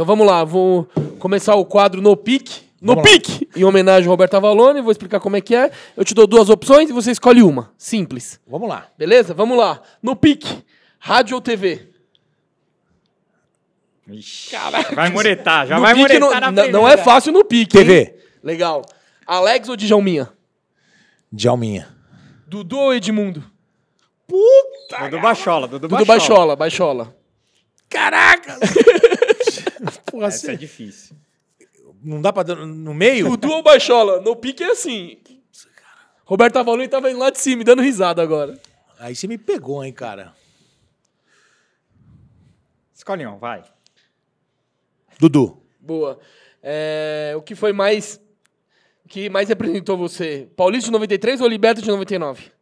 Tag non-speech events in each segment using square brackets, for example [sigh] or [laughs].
Então vamos lá, vou começar o quadro no pique. No vamos pique! Lá. Em homenagem ao Roberto Avalone, vou explicar como é que é. Eu te dou duas opções e você escolhe uma. Simples. Vamos lá. Beleza? Vamos lá. No pique. Rádio ou TV? Ixi, Caraca. Vai moretar, já no vai moretar na Não é fácil no pique, TV. Hein? Legal. Alex ou Djalminha? Djalminha. Dudu ou Edmundo? Puta! Dudu Baixola, Dudu, Dudu Baixola. Baixola, Baixola. Caraca! [laughs] porra, Essa assim, é difícil. Não dá pra. No meio? O Duo Baixola, no pique é assim. Roberto Avalone tava indo lá de cima, dando risada agora. Aí você me pegou, hein, cara. Escolhe um, vai. Dudu. Boa. É, o que foi mais. que mais representou você? Paulista de 93 ou Liberto de 99?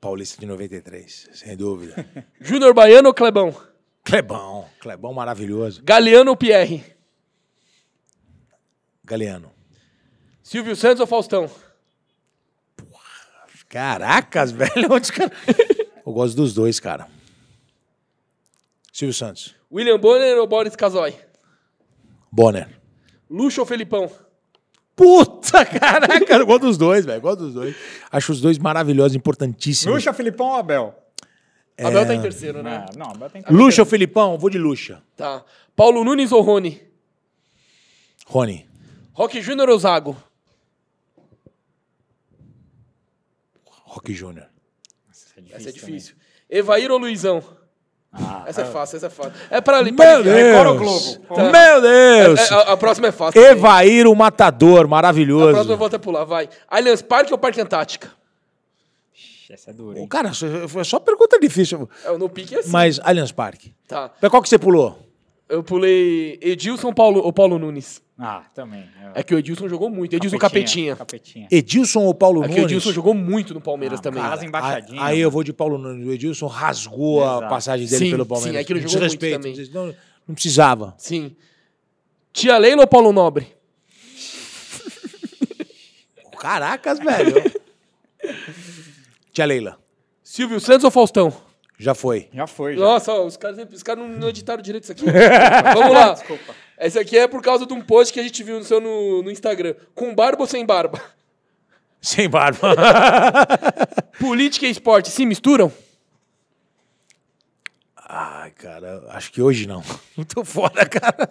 Paulista de 93, sem dúvida. [laughs] Júnior Baiano ou Clebão? Clebão, Clebão maravilhoso. Galeano ou Pierre? Galeano. Silvio Santos ou Faustão? Porra, caracas, [laughs] velho. Onde, cara... Eu gosto dos dois, cara. Silvio Santos. William Bonner ou Boris Casoy? Bonner. Luxo ou Felipão? Puta, [laughs] caraca, eu gosto dos dois, velho. Gosto dos dois. Acho os dois maravilhosos, importantíssimos. Luxo, Felipão ou Abel? É, Abel tá em ah, terceiro, né? Não, Abel tá em terceiro. Lucha ou Felipão? Vou de Lucha. Tá. Paulo Nunes ou Rony? Rony. Rock Júnior ou Zago? Rock Júnior. Essa é, é difícil. Evair ou Luizão? Ah, essa é fácil, essa é fácil. É pra ali. Meu é Deus! Meu Deus! É, é, a, a, próxima é fácil. Evair, o matador, maravilhoso. A próxima eu vou até pular, vai. Allianz Parque ou Parque Antártica? Essa é dura. Hein? Cara, foi é só pergunta difícil. É, no pique é assim. Mas Allianz Parque. Tá. Pra qual que você pulou? Eu pulei Edilson Paulo, ou Paulo Nunes. Ah, também. Eu... É. é que o Edilson jogou muito. Edilson Capetinha. Capetinha. Edilson ou Paulo é Nunes? É que o Edilson jogou muito no Palmeiras ah, também. Casa embaixadinha. Aí eu vou de Paulo Nunes. O Edilson rasgou Exato. a passagem dele sim, pelo Palmeiras. Sim, é aquilo jogou Desrespeito. muito também. Não, não precisava. Sim. Tia Leila ou Paulo Nobre? Caracas, velho. Tia Leila. Silvio Santos ou Faustão? Já foi. Já foi, já. Nossa, os caras, os caras não, não editaram direito isso aqui. [laughs] Vamos lá. Desculpa. Esse aqui é por causa de um post que a gente viu no seu no, no Instagram. Com barba ou sem barba? [laughs] Sem barba. [laughs] Política e esporte se misturam? Ai, cara, acho que hoje não. Não tô fora, cara.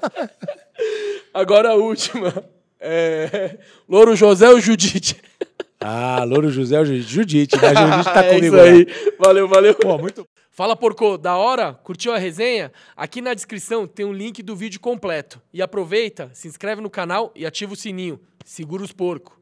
Agora a última. É... Louro José ou Judite? Ah, Louro José é Judite, né? Judite tá [laughs] é comigo é aí. Valeu, valeu. Pô, muito. Fala, porco, da hora? Curtiu a resenha? Aqui na descrição tem um link do vídeo completo. E aproveita, se inscreve no canal e ativa o sininho. Segura os porcos.